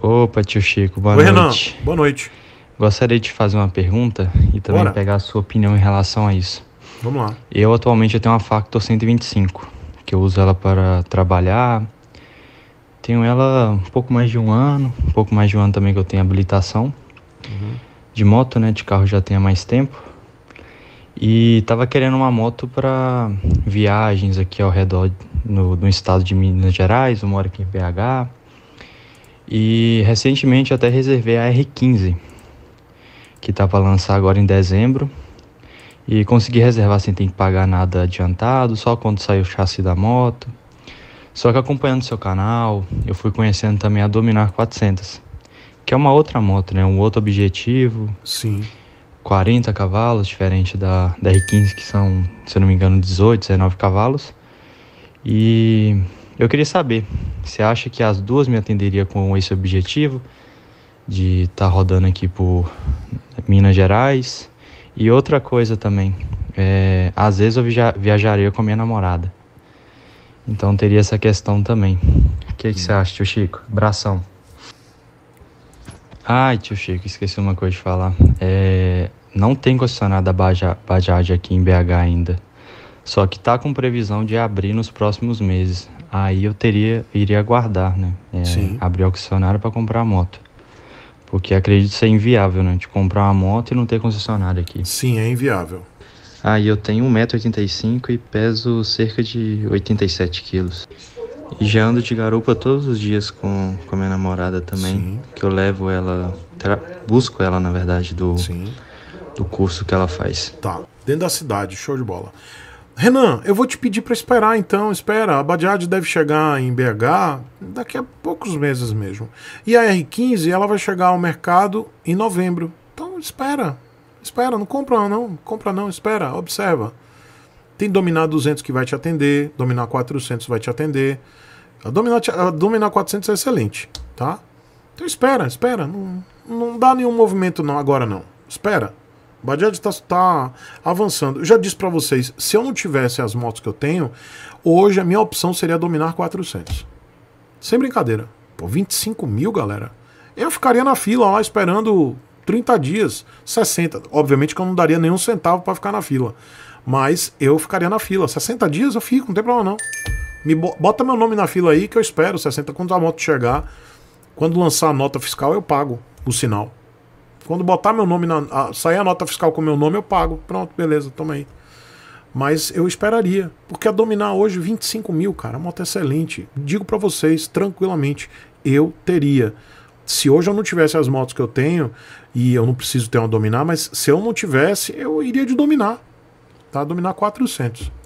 Opa, tio Chico, boa Oi, noite. Renan, boa noite. Gostaria de fazer uma pergunta e também Bora. pegar a sua opinião em relação a isso. Vamos lá. Eu atualmente eu tenho uma Factor 125, que eu uso ela para trabalhar. Tenho ela um pouco mais de um ano, um pouco mais de um ano também que eu tenho habilitação. Uhum. De moto, né? De carro já tenho há mais tempo. E tava querendo uma moto para viagens aqui ao redor no, no estado de Minas Gerais, eu moro aqui em BH. E recentemente até reservei a R15, que tá para lançar agora em dezembro. E consegui reservar sem ter que pagar nada adiantado, só quando saiu o chassi da moto. Só que acompanhando seu canal, eu fui conhecendo também a Dominar 400, que é uma outra moto, né? Um outro objetivo. Sim. 40 cavalos, diferente da, da R15, que são, se eu não me engano, 18, 19 cavalos. E eu queria saber, você acha que as duas me atenderia com esse objetivo de estar tá rodando aqui por Minas Gerais? E outra coisa também, é, às vezes eu viaja, viajaria com a minha namorada. Então teria essa questão também. O que, que você acha, tio Chico? Bração. Ai, tio Chico, esqueci uma coisa de falar. É, não tem concessionária da Bajaj aqui em BH ainda. Só que tá com previsão de abrir nos próximos meses aí eu teria iria aguardar, né? É, abrir o concessionário para comprar a moto. Porque acredito ser inviável, né? De comprar uma moto e não ter concessionário aqui. Sim, é inviável. Aí ah, eu tenho 1,85m e peso cerca de 87kg. E já ando de garupa todos os dias com, com a minha namorada também. Sim. Que eu levo ela, busco ela na verdade do, Sim. do curso que ela faz. Tá, dentro da cidade, show de bola. Renan, eu vou te pedir para esperar então, espera, a Bajaj deve chegar em BH daqui a poucos meses mesmo. E a R15, ela vai chegar ao mercado em novembro. Então espera, espera, não compra não, compra não, espera, observa. Tem Dominar 200 que vai te atender, Dominar 400 vai te atender. A Dominar, a Dominar 400 é excelente, tá? Então espera, espera, não, não dá nenhum movimento não agora não, espera. Badiad está tá avançando. Eu já disse para vocês, se eu não tivesse as motos que eu tenho, hoje a minha opção seria dominar 400. Sem brincadeira. Pô, 25 mil, galera. Eu ficaria na fila lá esperando 30 dias, 60. Obviamente que eu não daria nenhum centavo para ficar na fila. Mas eu ficaria na fila. 60 dias eu fico, não tem problema não. Me bota meu nome na fila aí que eu espero 60 quando a moto chegar. Quando lançar a nota fiscal eu pago o sinal. Quando botar meu nome na. A, sair a nota fiscal com meu nome, eu pago. Pronto, beleza, toma aí. Mas eu esperaria, porque a dominar hoje 25 mil, cara, a moto é excelente. Digo para vocês, tranquilamente, eu teria. Se hoje eu não tivesse as motos que eu tenho, e eu não preciso ter uma dominar, mas se eu não tivesse, eu iria de dominar. Tá? Dominar 400.